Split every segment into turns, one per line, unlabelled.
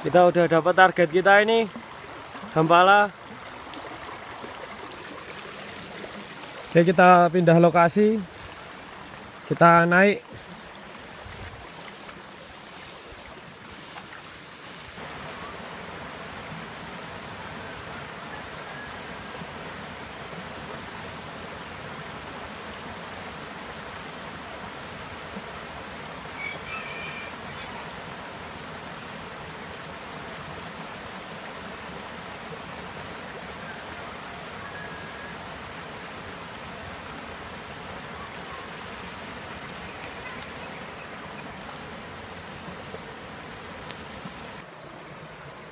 kita udah dapat target kita ini Gambala Oke kita pindah lokasi kita naik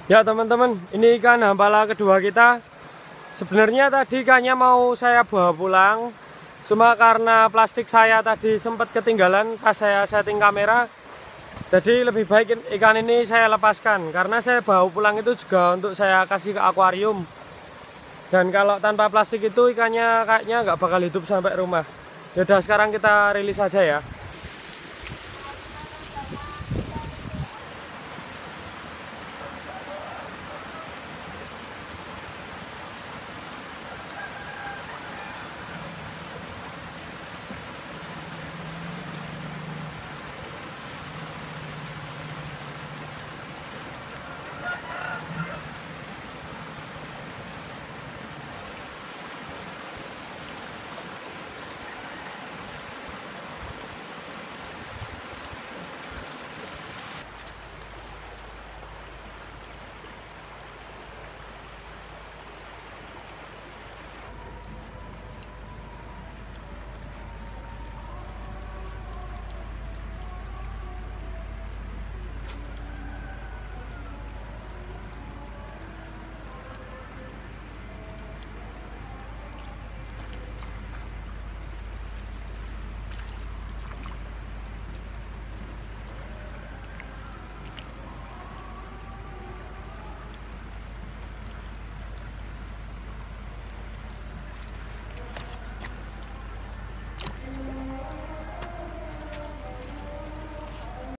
Ya teman-teman, ini ikan hambala kedua kita. Sebenarnya tadi ikannya mau saya bawa pulang, cuma karena plastik saya tadi sempat ketinggalan pas saya setting kamera. Jadi lebih baik ikan ini saya lepaskan, karena saya bawa pulang itu juga untuk saya kasih ke akuarium. Dan kalau tanpa plastik itu ikannya kayaknya nggak bakal hidup sampai rumah. Yaudah sekarang kita rilis aja ya.